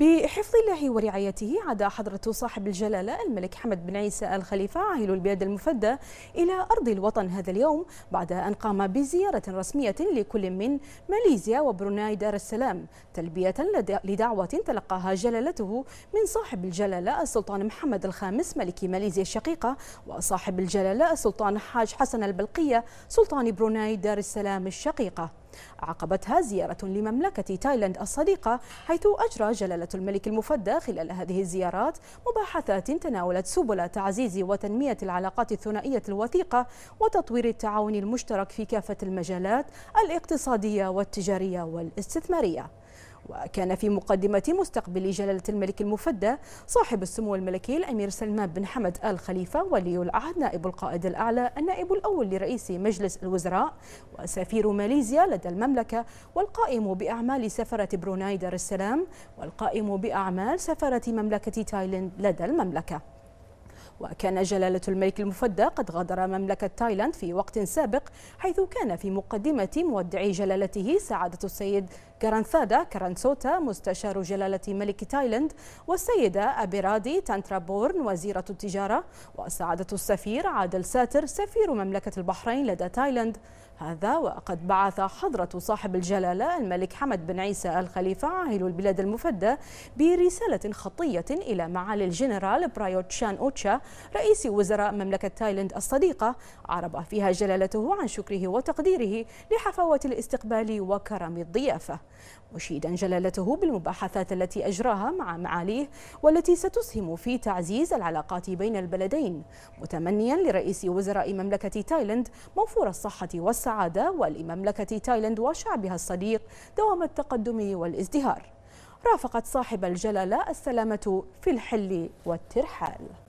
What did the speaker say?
بحفظ الله ورعايته عاد حضرة صاحب الجلالة الملك حمد بن عيسى الخليفة عاهل البلاد المفدى إلى أرض الوطن هذا اليوم بعد أن قام بزيارة رسمية لكل من ماليزيا وبروناي دار السلام تلبية لدعوة تلقاها جلالته من صاحب الجلالة السلطان محمد الخامس ملك ماليزيا الشقيقة وصاحب الجلالة السلطان حاج حسن البلقية سلطان بروناي دار السلام الشقيقة عقبتها زيارة لمملكة تايلاند الصديقة حيث أجرى جلالة الملك المفدى خلال هذه الزيارات مباحثات تناولت سبل تعزيز وتنمية العلاقات الثنائية الوثيقة وتطوير التعاون المشترك في كافة المجالات الاقتصادية والتجارية والاستثمارية وكان في مقدمة مستقبل جلالة الملك المفدى صاحب السمو الملكي الأمير سلمان بن حمد آل خليفة ولي العهد نائب القائد الأعلى النائب الأول لرئيس مجلس الوزراء وسفير ماليزيا لدى المملكة والقائم بأعمال سفرة بروناي دار السلام والقائم بأعمال سفرة مملكة تايلاند لدى المملكة وكان جلالة الملك المفدى قد غادر مملكة تايلاند في وقت سابق حيث كان في مقدمة مودعي جلالته سعادة السيد كرانثادا كرانسوتا مستشار جلالة ملك تايلاند والسيدة أبيرادي تانترابورن وزيرة التجارة وسعادة السفير عادل ساتر سفير مملكة البحرين لدى تايلاند هذا وقد بعث حضرة صاحب الجلالة الملك حمد بن عيسى الخليفة عاهل البلاد المفدى برسالة خطية إلى معالي الجنرال برايوت شان أوتشا رئيس وزراء مملكة تايلاند الصديقة عرب فيها جلالته عن شكره وتقديره لحفاوة الاستقبال وكرم الضيافة مشيدا جلالته بالمباحثات التي أجراها مع معاليه والتي ستسهم في تعزيز العلاقات بين البلدين متمنيا لرئيس وزراء مملكة تايلاند موفور الصحة والسعادة ولمملكة تايلاند وشعبها الصديق دوام التقدم والازدهار رافقت صاحب الجلالة السلامة في الحل والترحال